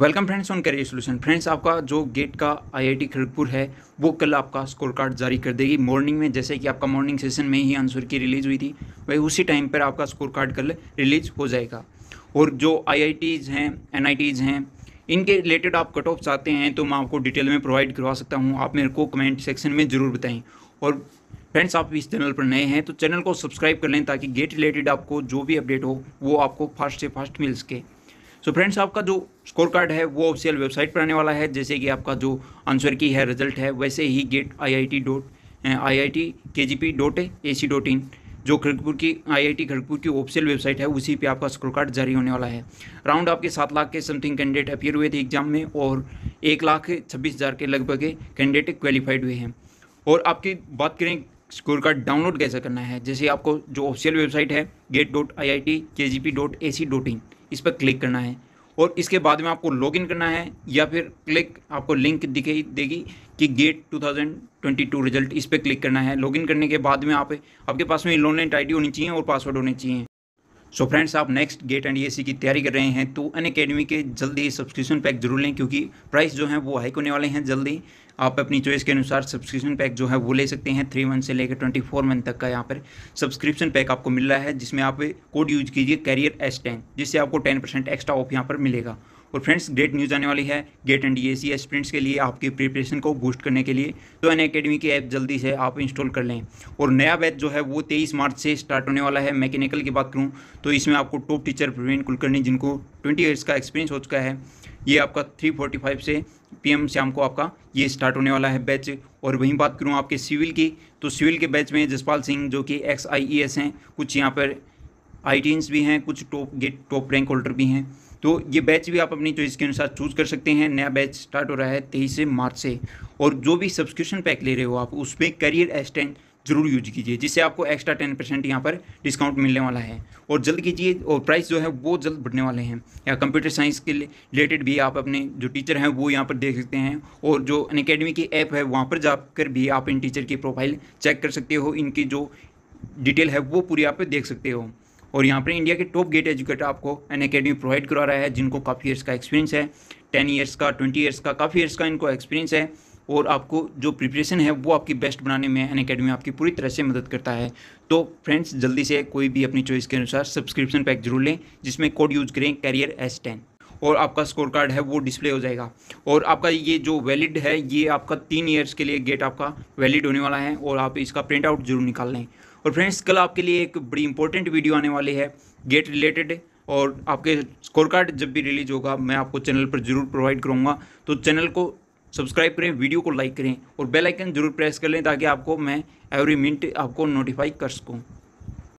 welcome friends on career solution friends आपका जो gate का आईआईटी खड़गपुर है वो कल आपका स्कोर कार्ड जारी कर देगी मॉर्निंग में जैसे कि आपका मॉर्निंग सेशन में ही आंसर की रिलीज़ हुई थी वही उसी टाइम पर आपका स्कोर कार्ड कल रिलीज हो जाएगा और जो आईआईटीज़ हैं एनआईटीज़ हैं इनके रिलेटेड आप कट ऑफ चाहते हैं तो मैं आपको डिटेल में प्रोवाइड करवा सकता हूँ आप मेरे को कमेंट सेक्शन में ज़रूर बताएं और फ्रेंड्स आप इस चैनल पर नए हैं तो चैनल को सब्सक्राइब कर लें ताकि गेट रिलेटेड आपको जो भी अपडेट हो वो आपको फास्ट से फास्ट मिल सके सो फ्रेंड्स आपका जो स्कोर कार्ड है वो ऑफिशियल वेबसाइट पर आने वाला है जैसे कि आपका जो आंसर की है रिजल्ट है वैसे ही GATE I I T dot I I T K G P dot A C dot in जो खड़गपुर की आईआईटी खड़गपुर की ऑफिशियल वेबसाइट है उसी पे आपका स्कोर कार्ड जारी होने वाला है राउंड आपके सात लाख के समथिंग कैंडिडेट अपियर हुए थे एग्जाम में और एक लाख छब्बीस हज़ार के लगभग कैंडिडेट क्वालिफाइड हुए हैं और आपकी बात करें स्कोर कार्ड डाउनलोड कैसे करना है जैसे आपको जो ऑफिशियल वेबसाइट है GATE dot I I T K G P dot A C dot in इस पर क्लिक करना है और इसके बाद में आपको लॉगिन करना है या फिर क्लिक आपको लिंक दिखाई देगी कि गेट 2022 रिजल्ट इस पर क्लिक करना है लॉगिन करने के बाद में आप आपके पास में एंड आई होनी चाहिए और पासवर्ड होने चाहिए सो so फ्रेंड्स आप नेक्स्ट गेट एंड ई की तैयारी कर रहे हैं तो अन के जल्दी सब्सक्रिप्शन पैक जरूर लें क्योंकि प्राइस जो है वो हाइक होने वाले हैं जल्दी आप अपनी चॉइस के अनुसार सब्सक्रिप्शन पैक जो है वो ले सकते हैं थ्री मंथ से लेकर ट्वेंटी फोर मंथ तक का यहाँ पर सब्सक्रिप्शन पैक आपको मिल रहा है जिसमें आप कोड यूज कीजिए कैरियर एस टेन जिससे आपको टेन परसेंट एक्स्ट्रा ऑफ यहाँ पर मिलेगा और फ्रेंड्स ग्रेट न्यूज़ आने वाली है गेट एंड डी एस्पिरेंट्स के लिए आपकी प्रिपरेशन को बूस्ट करने के लिए तो एन अकेडमी की ऐप जल्दी से आप इंस्टॉल कर लें और नया बैच जो है वो तेईस मार्च से स्टार्ट होने वाला है मैकेनिकल की बात करूँ तो इसमें आपको टॉप टीचर प्रवीण कुलकर्णी जिनको ट्वेंटी ईयर्स का एक्सपीरियंस हो चुका है ये आपका 345 से पीएम शाम को आपका ये स्टार्ट होने वाला है बैच और वहीं बात करूँ आपके सिविल की तो सिविल के बैच में जसपाल सिंह जो कि एक्स आई e हैं कुछ यहाँ पर आई भी हैं कुछ top GATE top rank holder भी हैं तो ये बैच भी आप अपनी चॉइस के अनुसार चूज कर सकते हैं नया बैच स्टार्ट हो रहा है तेईस मार्च से और जो भी सब्सक्रिप्शन पैक ले रहे हो आप उसमें करियर असिस्टेंट ज़रूर यूज कीजिए जिससे आपको एक्स्ट्रा टेन परसेंट यहाँ पर डिस्काउंट मिलने वाला है और जल्द कीजिए और प्राइस जो है वो जल्द बढ़ने वाले हैं या कंप्यूटर साइंस के रिलेटेड भी आप अपने जो टीचर हैं वो यहाँ पर देख सकते हैं और जो अन की ऐप है वहाँ पर जाकर भी आप इन टीचर की प्रोफाइल चेक कर सकते हो इनकी जो डिटेल है वो पूरी आप देख सकते हो और यहाँ पर इंडिया के टॉप गेट एजुकेटर आपको एन अकेडमी प्रोवाइड करा रहा है जिनको काफ़ी ईयर्स का एक्सपीरियंस है टेन ईयर्स का ट्वेंटी ईयर्स का काफ़ी ईयर्स का इनको एक्सपीरियंस है और आपको जो प्रिपरेशन है वो आपकी बेस्ट बनाने में एन अकेडमी आपकी पूरी तरह से मदद करता है तो फ्रेंड्स जल्दी से कोई भी अपनी चॉइस के अनुसार सब्सक्रिप्शन पैक जरूर लें जिसमें कोड यूज़ करें कैरियर एस टेन और आपका स्कोर कार्ड है वो डिस्प्ले हो जाएगा और आपका ये जो वैलिड है ये आपका तीन ईयर्स के लिए गेट आपका वैलिड होने वाला है और आप इसका प्रिंट आउट जरूर निकाल लें और फ्रेंड्स कल आपके लिए एक बड़ी इंपॉर्टेंट वीडियो आने वाली है गेट रिलेटेड और आपके स्कोर कार्ड जब भी रिलीज होगा मैं आपको चैनल पर जरूर प्रोवाइड करूँगा तो चैनल को सब्सक्राइब करें वीडियो को लाइक करें और बेल आइकन जरूर प्रेस कर लें ताकि आपको मैं एवरी मिनट आपको नोटिफाई कर सकूँ